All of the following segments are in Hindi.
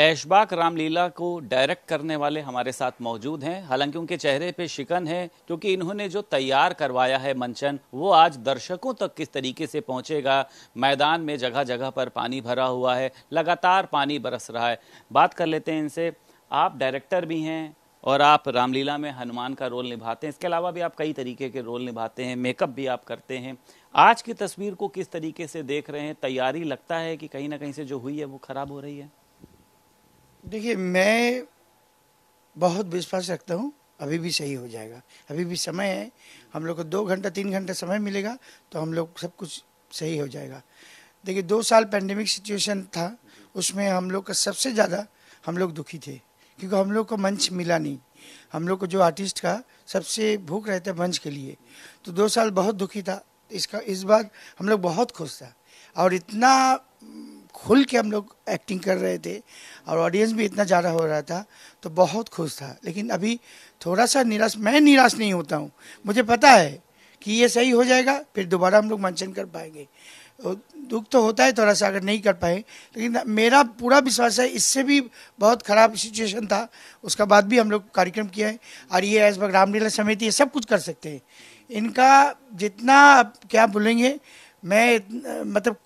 ऐशबाग रामलीला को डायरेक्ट करने वाले हमारे साथ मौजूद हैं हालांकि उनके चेहरे पे शिकन है क्योंकि इन्होंने जो तैयार करवाया है मंचन वो आज दर्शकों तक किस तरीके से पहुंचेगा मैदान में जगह जगह पर पानी भरा हुआ है लगातार पानी बरस रहा है बात कर लेते हैं इनसे आप डायरेक्टर भी हैं और आप रामलीला में हनुमान का रोल निभाते हैं इसके अलावा भी आप कई तरीके के रोल निभाते हैं मेकअप भी आप करते हैं आज की तस्वीर को किस तरीके से देख रहे हैं तैयारी लगता है कि कहीं ना कहीं से जो हुई है वो खराब हो रही है देखिए मैं बहुत विश्वास रखता हूँ अभी भी सही हो जाएगा अभी भी समय है हम लोग को दो घंटा तीन घंटा समय मिलेगा तो हम लोग सब कुछ सही हो जाएगा देखिए दो साल पैंडेमिक सिचुएशन था उसमें हम लोग का सबसे ज़्यादा हम लोग दुखी थे क्योंकि हम लोग को मंच मिला नहीं हम लोग को जो आर्टिस्ट का सबसे भूख रहता है मंच के लिए तो दो साल बहुत दुखी था इसका इस बार हम लोग बहुत खुश था और इतना खुल के हम लोग एक्टिंग कर रहे थे और ऑडियंस भी इतना ज़्यादा हो रहा था तो बहुत खुश था लेकिन अभी थोड़ा सा निराश मैं निराश नहीं होता हूँ मुझे पता है कि ये सही हो जाएगा फिर दोबारा हम लोग मंचन कर पाएंगे दुख तो होता है थोड़ा सा अगर नहीं कर पाए लेकिन मेरा पूरा विश्वास है इससे भी बहुत ख़राब सिचुएशन था उसका बाद भी हम लोग कार्यक्रम किया है और ये एस भग रामलीला समिति ये सब कुछ कर सकते हैं इनका जितना क्या बोलेंगे मैं मतलब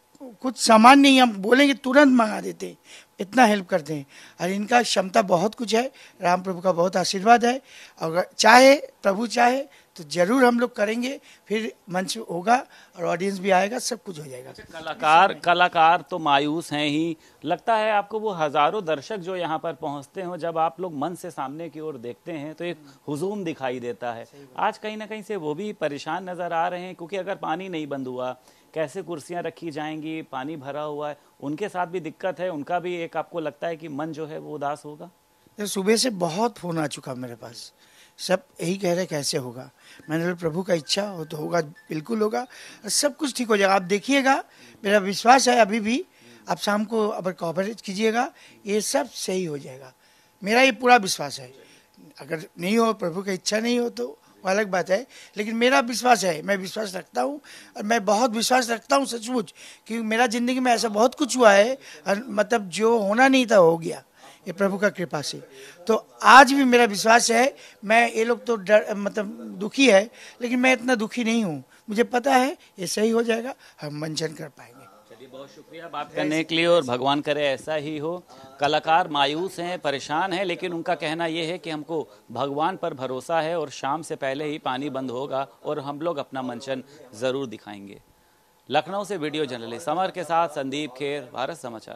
कुछ सामान नहीं हम बोलेंगे तुरंत मंगा देते हैं इतना हेल्प करते हैं और इनका क्षमता बहुत कुछ है राम प्रभु का बहुत आशीर्वाद है और चाहे प्रभु चाहे तो जरूर हम लोग करेंगे फिर मंच होगा और ऑडियंस भी आएगा सब कुछ हो जाएगा कलाकार कलाकार तो मायूस हैं ही लगता है आपको वो हजारों दर्शक जो यहाँ पर पहुँचते हो जब आप लोग मन से सामने की ओर देखते हैं तो एक हुजूम दिखाई देता है आज कहीं ना कहीं से वो भी परेशान नजर आ रहे हैं क्योंकि अगर पानी नहीं बंद हुआ कैसे कुर्सियां रखी जाएंगी पानी भरा हुआ है उनके साथ भी दिक्कत है उनका भी एक आपको लगता है कि मन जो है वो उदास होगा तो सुबह से बहुत फोन आ चुका मेरे पास सब यही कह रहे कैसे होगा मैंने बोला प्रभु का इच्छा हो तो होगा बिल्कुल होगा सब कुछ ठीक हो जाएगा आप देखिएगा मेरा विश्वास है अभी भी आप शाम को अगर कॉपरेज कीजिएगा ये सब सही हो जाएगा मेरा ये पूरा विश्वास है अगर नहीं हो प्रभु की इच्छा नहीं हो तो वो अलग बात है लेकिन मेरा विश्वास है मैं विश्वास रखता हूँ और मैं बहुत विश्वास रखता हूँ सचमुच क्योंकि मेरा ज़िंदगी में ऐसा बहुत कुछ हुआ है और मतलब जो होना नहीं था हो गया ये प्रभु का कृपा से तो आज भी मेरा विश्वास है मैं ये लोग तो डर मतलब दुखी है लेकिन मैं इतना दुखी नहीं हूँ मुझे पता है ये सही हो जाएगा हम मंचन कर पाएंगे बहुत शुक्रिया बात करने के लिए और भगवान करे ऐसा ही हो कलाकार मायूस हैं परेशान हैं लेकिन उनका कहना ये है कि हमको भगवान पर भरोसा है और शाम से पहले ही पानी बंद होगा और हम लोग अपना मंचन ज़रूर दिखाएंगे लखनऊ से वीडियो जर्नलिस्ट समर के साथ संदीप खेर भारत समाचार